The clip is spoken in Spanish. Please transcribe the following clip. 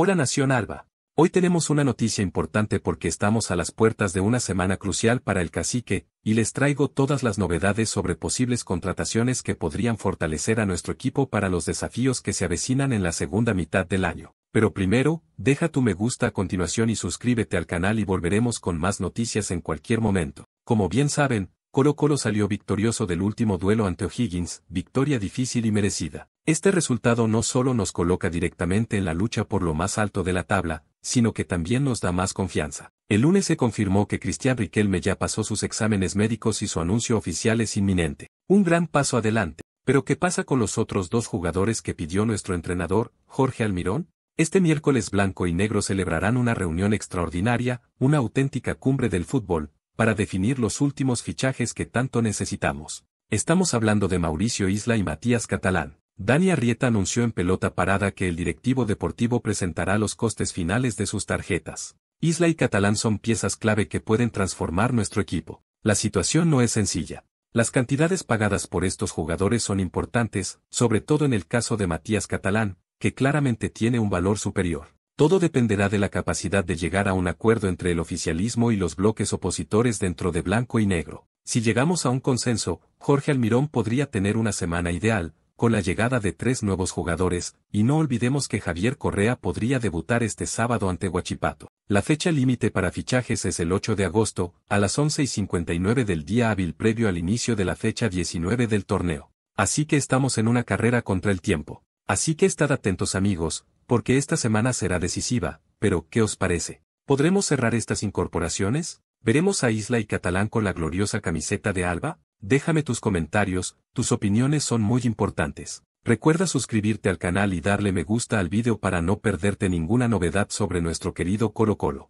Hola Nación Alba. Hoy tenemos una noticia importante porque estamos a las puertas de una semana crucial para el cacique, y les traigo todas las novedades sobre posibles contrataciones que podrían fortalecer a nuestro equipo para los desafíos que se avecinan en la segunda mitad del año. Pero primero, deja tu me gusta a continuación y suscríbete al canal y volveremos con más noticias en cualquier momento. Como bien saben, Colo Colo salió victorioso del último duelo ante O'Higgins, victoria difícil y merecida. Este resultado no solo nos coloca directamente en la lucha por lo más alto de la tabla, sino que también nos da más confianza. El lunes se confirmó que Cristian Riquelme ya pasó sus exámenes médicos y su anuncio oficial es inminente. Un gran paso adelante. Pero ¿qué pasa con los otros dos jugadores que pidió nuestro entrenador, Jorge Almirón? Este miércoles Blanco y Negro celebrarán una reunión extraordinaria, una auténtica cumbre del fútbol, para definir los últimos fichajes que tanto necesitamos. Estamos hablando de Mauricio Isla y Matías Catalán. Dani Arrieta anunció en pelota parada que el directivo deportivo presentará los costes finales de sus tarjetas. Isla y Catalán son piezas clave que pueden transformar nuestro equipo. La situación no es sencilla. Las cantidades pagadas por estos jugadores son importantes, sobre todo en el caso de Matías Catalán, que claramente tiene un valor superior. Todo dependerá de la capacidad de llegar a un acuerdo entre el oficialismo y los bloques opositores dentro de blanco y negro. Si llegamos a un consenso, Jorge Almirón podría tener una semana ideal, con la llegada de tres nuevos jugadores, y no olvidemos que Javier Correa podría debutar este sábado ante Huachipato. La fecha límite para fichajes es el 8 de agosto, a las 11 y 59 del día hábil previo al inicio de la fecha 19 del torneo. Así que estamos en una carrera contra el tiempo. Así que estad atentos amigos, porque esta semana será decisiva, pero ¿qué os parece? ¿Podremos cerrar estas incorporaciones? ¿Veremos a Isla y Catalán con la gloriosa camiseta de Alba? Déjame tus comentarios, tus opiniones son muy importantes. Recuerda suscribirte al canal y darle me gusta al vídeo para no perderte ninguna novedad sobre nuestro querido Colo Colo.